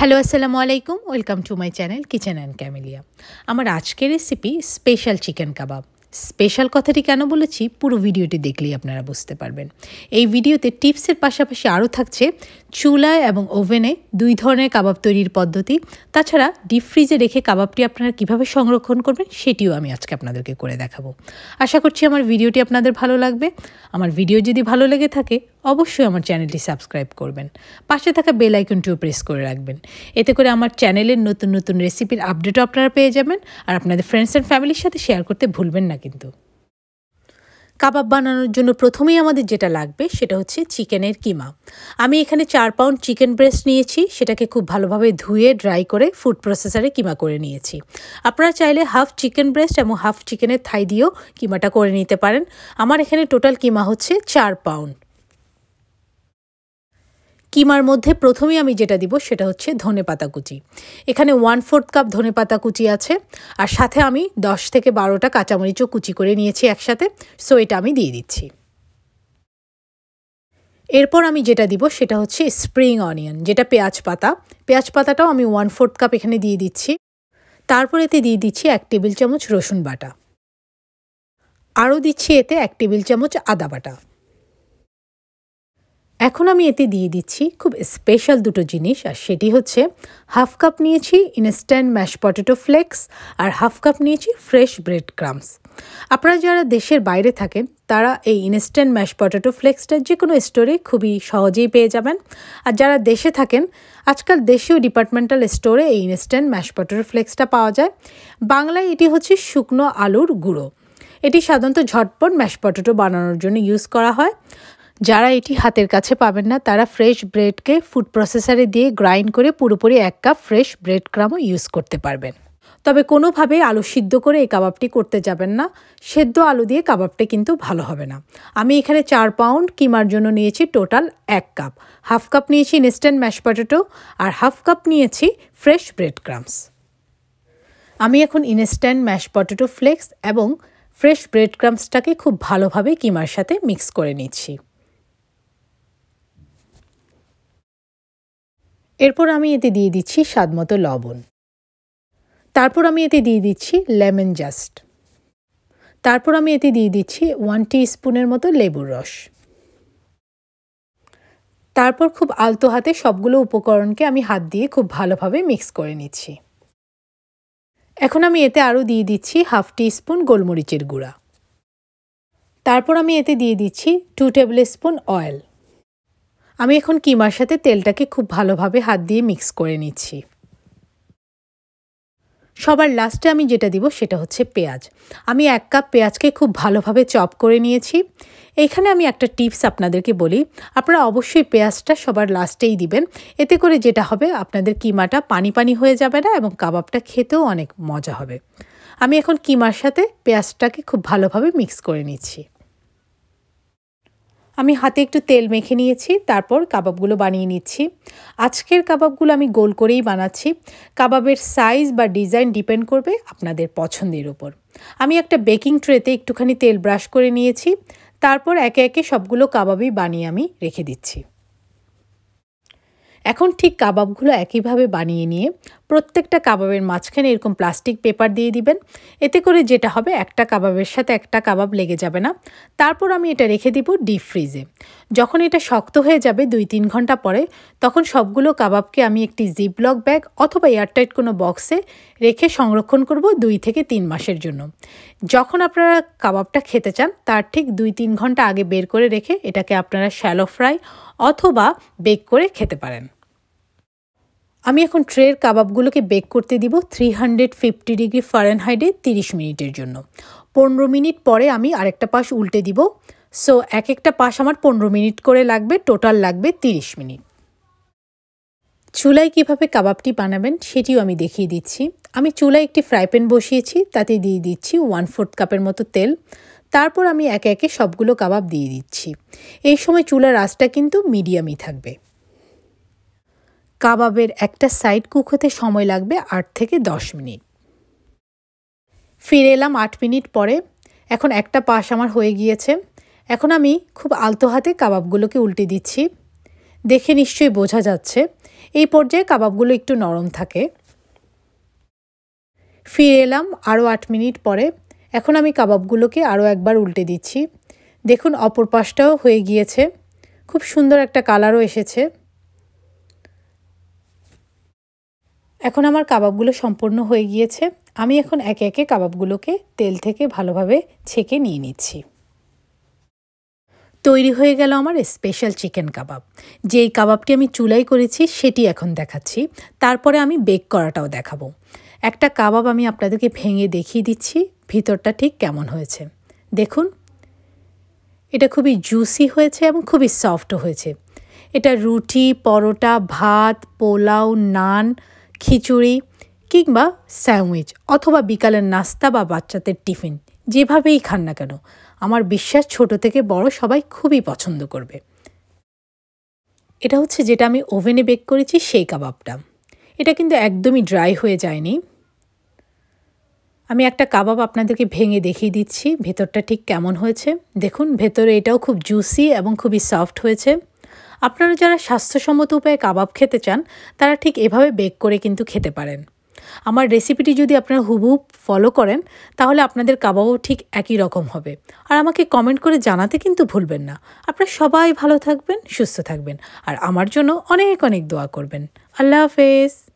hello আসসালামু আলাইকুম welcome to my channel kitchen and Camellia আমার আজকের recipe special chicken kebab special কথাটি কেন বলেছি পুরো ভিডিওটি দেখলেই আপনারা বুঝতে পারবেন এই ভিডিওতে টিপসের পাশাপাশি আরও থাকছে চুলায় এবং ওভেনে দুই ধরনের কাবাব তৈরির পদ্ধতি তাছাড়া ডিপ ফ্রিজে রেখে কাবাবটি আপনারা কিভাবে সংরক্ষণ করবেন সেটিও আমি আজকে আপনাদেরকে করে দেখাবো আশা করছি আমার ভিডিওটি আপনাদের ভালো লাগবে আমার ভিডিও যদি ভালো লেগে থাকে অবশ্যই আমার চ্যানেলটি সাবস্ক্রাইব করবেন পাশে থাকা বেল আইকনটিও প্রেস করে রাখবেন এতে করে আমার চ্যানেলের নতুন নতুন রেসিপির আপডেটও আপনারা পেয়ে যাবেন আর আপনাদের ফ্রেন্ডস অ্যান্ড ফ্যামিলির সাথে শেয়ার করতে ভুলবেন না কিন্তু কাবাব বানানোর জন্য প্রথমেই আমাদের যেটা লাগবে সেটা হচ্ছে চিকেনের কিমা আমি এখানে চার পাউন্ড চিকেন ব্রেস্ট নিয়েছি সেটাকে খুব ভালোভাবে ধুয়ে ড্রাই করে ফুড প্রসেসারে কিমা করে নিয়েছি আপনারা চাইলে হাফ চিকেন ব্রেস্ট এবং হাফ চিকেনের থাই দিয়েও কিমাটা করে নিতে পারেন আমার এখানে টোটাল কিমা হচ্ছে চার পাউন্ড কিমার মধ্যে প্রথমে আমি যেটা দিব সেটা হচ্ছে ধনে পাতা কুচি এখানে ওয়ান ফোর্থ কাপ ধনে পাতা কুচি আছে আর সাথে আমি দশ থেকে বারোটা কাঁচামরিচও কুচি করে নিয়েছি একসাথে সো এটা আমি দিয়ে দিচ্ছি এরপর আমি যেটা দিব সেটা হচ্ছে স্প্রিং অনিয়ন যেটা পেঁয়াজ পাতা পেঁয়াজ পাতাটাও আমি ওয়ান ফোর্থ কাপ এখানে দিয়ে দিচ্ছি তারপর এতে দিয়ে দিচ্ছি এক টেবিল চামচ রসুন বাটা আরও দিচ্ছি এতে এক টেবিল চামচ আদা বাটা এখন আমি এতে দিয়ে দিচ্ছি খুব স্পেশাল দুটো জিনিস আর সেটি হচ্ছে হাফ কাপ নিয়েছি ইনস্ট্যান্ট ম্যাশ পটেটো ফ্লেক্স আর হাফ কাপ নিয়েছি ফ্রেশ ব্রেড ক্রামস আপনারা যারা দেশের বাইরে থাকেন তারা এই ইনস্ট্যান্ট ম্যাশ পটেটো ফ্লেক্সটা যে কোনো স্টোরে খুবই সহজেই পেয়ে যাবেন আর যারা দেশে থাকেন আজকাল দেশীয় ডিপার্টমেন্টাল স্টোরে এই ইনস্ট্যান্ট ম্যাশ পটেটো ফ্লেক্সটা পাওয়া যায় বাংলায় এটি হচ্ছে শুকনো আলুর গুঁড়ো এটি সাধারণত ঝটপট ম্যাশ পটেটো বানানোর জন্য ইউজ করা হয় যারা এটি হাতের কাছে পাবেন না তারা ফ্রেশ ব্রেডকে ফুড প্রসেসারে দিয়ে গ্রাইন্ড করে পুরোপুরি এক কাপ ফ্রেশ ব্রেড ক্রামও ইউজ করতে পারবেন তবে কোনোভাবে আলু সিদ্ধ করে এই কাবাবটি করতে যাবেন না সেদ্ধ আলু দিয়ে কাবাবটি কিন্তু ভালো হবে না আমি এখানে চার পাউন্ড কিমার জন্য নিয়েছি টোটাল এক কাপ হাফ কাপ নিয়েছি ইনস্ট্যান্ট ম্যাশ পটেটো আর হাফ কাপ নিয়েছি ফ্রেশ ব্রেড ক্রামস আমি এখন ইনস্ট্যান্ট ম্যাশ পটেটো ফ্লেক্স এবং ফ্রেশ ব্রেড ক্রামসটাকে খুব ভালোভাবে কিমার সাথে মিক্স করে নিচ্ছি এরপর আমি এতে দিয়ে দিচ্ছি স্বাদমতো লবণ তারপর আমি এতে দিয়ে দিচ্ছি লেমন জাস্ট তারপর আমি এতে দিয়ে দিচ্ছি ওয়ান স্পুনের মতো লেবুর রস তারপর খুব আলতো হাতে সবগুলো উপকরণকে আমি হাত দিয়ে খুব ভালোভাবে মিক্স করে নিচ্ছি এখন আমি এতে আরও দিয়ে দিচ্ছি হাফ টি স্পুন গোলমরিচের গুঁড়া তারপর আমি এতে দিয়ে দিচ্ছি টু টেবিল স্পুন অয়েল আমি এখন কিমার সাথে তেলটাকে খুব ভালোভাবে হাত দিয়ে মিক্স করে নিচ্ছি সবার লাস্টে আমি যেটা দিব সেটা হচ্ছে পেঁয়াজ আমি এক কাপ পেঁয়াজকে খুব ভালোভাবে চপ করে নিয়েছি এইখানে আমি একটা টিপস আপনাদেরকে বলি আপনারা অবশ্যই পেঁয়াজটা সবার লাস্টেই দিবেন এতে করে যেটা হবে আপনাদের কিমাটা পানি পানি হয়ে যাবে না এবং কাবাবটা খেতেও অনেক মজা হবে আমি এখন কিমার সাথে পেঁয়াজটাকে খুব ভালোভাবে মিক্স করে নিচ্ছি আমি হাতে একটু তেল মেখে নিয়েছি তারপর কাবাবগুলো বানিয়ে নিচ্ছি আজকের কাবাবগুলো আমি গোল করেই বানাচ্ছি কাবাবের সাইজ বা ডিজাইন ডিপেন্ড করবে আপনাদের পছন্দের ওপর আমি একটা বেকিং ট্রেতে একটুখানি তেল ব্রাশ করে নিয়েছি তারপর একে একে সবগুলো কাবাবই বানিয়ে আমি রেখে দিচ্ছি এখন ঠিক কাবাবগুলো একইভাবে বানিয়ে নিয়ে প্রত্যেকটা কাবাবের মাঝখানে এরকম প্লাস্টিক পেপার দিয়ে দিবেন এতে করে যেটা হবে একটা কাবাবের সাথে একটা কাবাব লেগে যাবে না তারপর আমি এটা রেখে দিব ডিপ ফ্রিজে যখন এটা শক্ত হয়ে যাবে দুই তিন ঘন্টা পরে তখন সবগুলো কাবাবকে আমি একটি জিপলক ব্যাগ অথবা এয়ারটাইট কোনো বক্সে রেখে সংরক্ষণ করব দুই থেকে তিন মাসের জন্য যখন আপনারা কাবাবটা খেতে চান তার ঠিক দুই তিন ঘন্টা আগে বের করে রেখে এটাকে আপনারা শ্যালো ফ্রাই অথবা বেক করে খেতে পারেন আমি এখন ট্রের কাবাবগুলোকে বেক করতে দিব থ্রি হান্ড্রেড ফিফটি ডিগ্রি ফারেনহাইডে তিরিশ মিনিটের জন্য পনেরো মিনিট পরে আমি আরেকটা পাশ উল্টে দিব সো এক একটা পাশ আমার পনেরো মিনিট করে লাগবে টোটাল লাগবে তিরিশ মিনিট চুলায় কিভাবে কাবাবটি বানাবেন সেটিও আমি দেখিয়ে দিচ্ছি আমি চুলায় একটি ফ্রাই প্যান বসিয়েছি তাতে দিয়ে দিচ্ছি ওয়ান ফোর্থ কাপের মতো তেল তারপর আমি একে একে সবগুলো কাবাব দিয়ে দিচ্ছি এই সময় চুলার আঁচটা কিন্তু মিডিয়ামই থাকবে কাবাবের একটা সাইড কুক হতে সময় লাগবে আট থেকে দশ মিনিট ফিরে এলাম আট মিনিট পরে এখন একটা পাশ আমার হয়ে গিয়েছে এখন আমি খুব আলতো হাতে কাবাবগুলোকে উল্টে দিচ্ছি দেখে নিশ্চয়ই বোঝা যাচ্ছে এই পর্যায়ে কাবাবগুলো একটু নরম থাকে ফিরে এলাম আরও আট মিনিট পরে এখন আমি কাবাবগুলোকে আরও একবার উল্টে দিচ্ছি দেখুন অপর পাশটাও হয়ে গিয়েছে খুব সুন্দর একটা কালারও এসেছে এখন আমার কাবাবগুলো সম্পূর্ণ হয়ে গিয়েছে আমি এখন একে একে কাবাবগুলোকে তেল থেকে ভালোভাবে ছেঁকে নিয়ে নিচ্ছি তৈরি হয়ে গেল আমার স্পেশাল চিকেন কাবাব যেই কাবাবটি আমি চুলাই করেছি সেটি এখন দেখাচ্ছি তারপরে আমি বেক করাটাও দেখাবো একটা কাবাব আমি আপনাদেরকে ভেঙে দেখিয়ে দিচ্ছি ভিতরটা ঠিক কেমন হয়েছে দেখুন এটা খুবই জুসি হয়েছে এবং খুবই সফট হয়েছে এটা রুটি পরোটা ভাত পোলাও নান খিচুড়ি কিংবা স্যান্ডউইচ অথবা বিকালের নাস্তা বা বাচ্চাদের টিফিন যেভাবেই খান না কেন আমার বিশ্বাস ছোট থেকে বড় সবাই খুবই পছন্দ করবে এটা হচ্ছে যেটা আমি ওভেনে বেক করেছি সেই কাবাবটা এটা কিন্তু একদমই ড্রাই হয়ে যায়নি আমি একটা কাবাব আপনাদেরকে ভেঙে দেখিয়ে দিচ্ছি ভেতরটা ঠিক কেমন হয়েছে দেখুন ভেতরে এটাও খুব জুসি এবং খুবই সফট হয়েছে আপনারা যারা স্বাস্থ্যসম্মত উপায়ে কাবাব খেতে চান তারা ঠিক এভাবে বেক করে কিন্তু খেতে পারেন আমার রেসিপিটি যদি আপনারা হুবহু ফলো করেন তাহলে আপনাদের কাবাবও ঠিক একই রকম হবে আর আমাকে কমেন্ট করে জানাতে কিন্তু ভুলবেন না আপনারা সবাই ভালো থাকবেন সুস্থ থাকবেন আর আমার জন্য অনেক অনেক দোয়া করবেন আল্লাহ হাফেজ